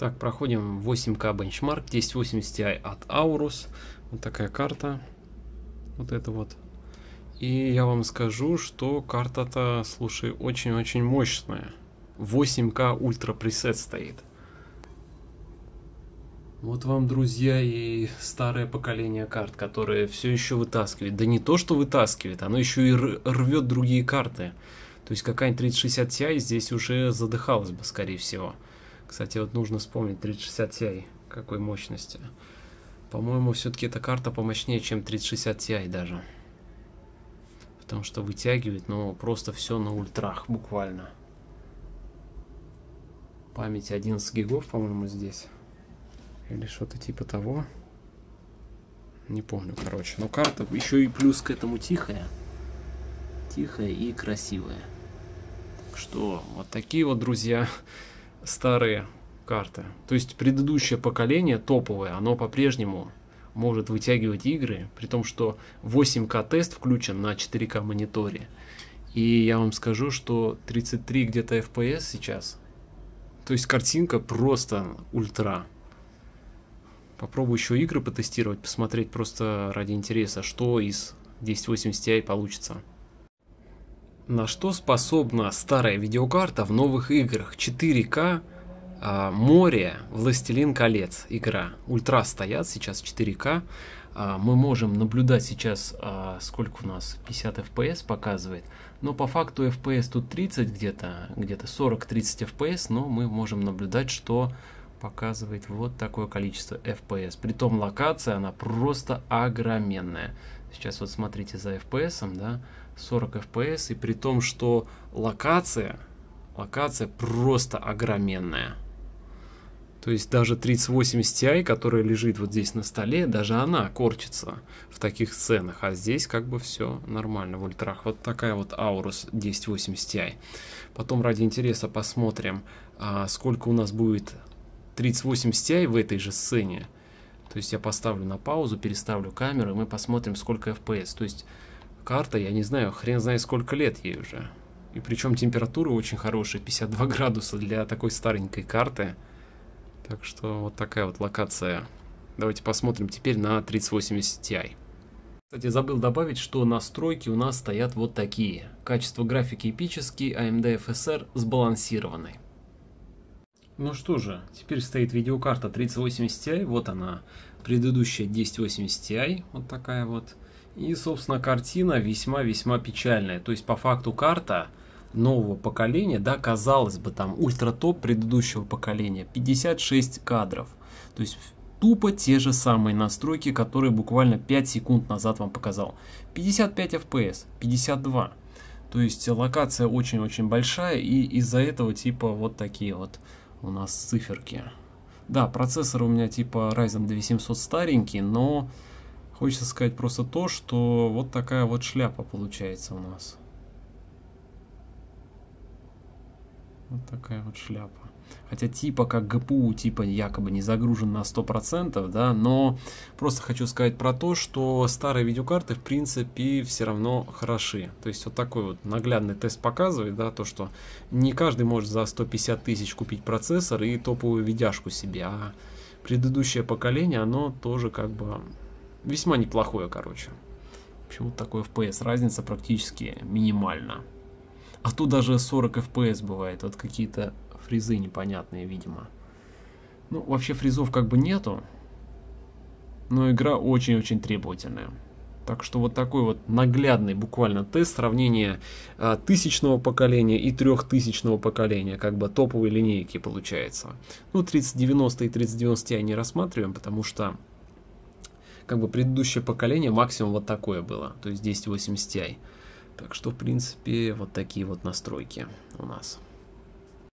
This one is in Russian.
Так, проходим 8К бенчмарк, 1080 Ti от Aorus. Вот такая карта. Вот это вот. И я вам скажу, что карта-то, слушай, очень-очень мощная. 8К ультра пресет стоит. Вот вам, друзья, и старое поколение карт, которое все еще вытаскивает. Да не то, что вытаскивает, оно еще и рвет другие карты. То есть какая-нибудь 3060 Ti здесь уже задыхалась бы, скорее всего. Кстати, вот нужно вспомнить 3060 Ti, какой мощности. По-моему, все-таки эта карта помощнее, чем 3060 Ti даже. Потому что вытягивает, но просто все на ультрах, буквально. Память 11 гигов, по-моему, здесь. Или что-то типа того. Не помню, короче. Но карта еще и плюс к этому тихая. Тихая и красивая. Так что, вот такие вот, друзья, старые карты. То есть предыдущее поколение топовое, оно по-прежнему может вытягивать игры, при том, что 8К тест включен на 4К мониторе. И я вам скажу, что 33 где-то FPS сейчас. То есть картинка просто ультра. Попробую еще игры потестировать, посмотреть просто ради интереса, что из 1080 Ti получится. На что способна старая видеокарта в новых играх? 4К, а, море, Властелин колец игра. Ультра стоят сейчас 4К. А, мы можем наблюдать сейчас, а, сколько у нас 50 FPS показывает. Но по факту FPS тут 30 где-то, где-то 40-30 FPS, но мы можем наблюдать, что показывает вот такое количество FPS. Притом локация, она просто огроменная. Сейчас вот смотрите за FPS, да, 40 FPS, и при том, что локация, локация просто огроменная. То есть даже 3080 Ti, которая лежит вот здесь на столе, даже она корчится в таких сценах. А здесь как бы все нормально в ультрах. Вот такая вот Aorus 1080 Ti. Потом ради интереса посмотрим, а, сколько у нас будет 3080 Ti в этой же сцене то есть я поставлю на паузу, переставлю камеру, и мы посмотрим, сколько FPS. То есть карта, я не знаю, хрен знает сколько лет ей уже. И причем температура очень хорошая, 52 градуса для такой старенькой карты. Так что вот такая вот локация. Давайте посмотрим теперь на 3080 Ti. Кстати, забыл добавить, что настройки у нас стоят вот такие. Качество графики эпический, AMD а FSR сбалансированный. Ну что же, теперь стоит видеокарта 3080 Ti, вот она, предыдущая 1080 Ti, вот такая вот. И, собственно, картина весьма-весьма печальная. То есть, по факту, карта нового поколения, да, казалось бы, там, ультра-топ предыдущего поколения, 56 кадров. То есть, тупо те же самые настройки, которые буквально 5 секунд назад вам показал. 55 FPS, 52. То есть, локация очень-очень большая, и из-за этого, типа, вот такие вот у нас циферки. Да, процессор у меня типа Ryzen 2700 старенький, но хочется сказать просто то, что вот такая вот шляпа получается у нас. Вот такая вот шляпа хотя типа как ГПУ типа якобы не загружен на 100%, да, но просто хочу сказать про то, что старые видеокарты в принципе все равно хороши. То есть вот такой вот наглядный тест показывает, да, то, что не каждый может за 150 тысяч купить процессор и топовую видяшку себе, а предыдущее поколение, оно тоже как бы весьма неплохое, короче. Почему такой FPS разница практически минимальна. А тут даже 40 FPS бывает, вот какие-то Фрезы непонятные, видимо. Ну, вообще фрезов как бы нету. Но игра очень-очень требовательная. Так что вот такой вот наглядный буквально тест сравнения а, тысячного поколения и трехтысячного поколения, как бы топовой линейки получается. Ну, 3090 и 3090 я не рассматриваем, потому что как бы предыдущее поколение максимум вот такое было, то есть 1080 Ti. Так что, в принципе, вот такие вот настройки у нас.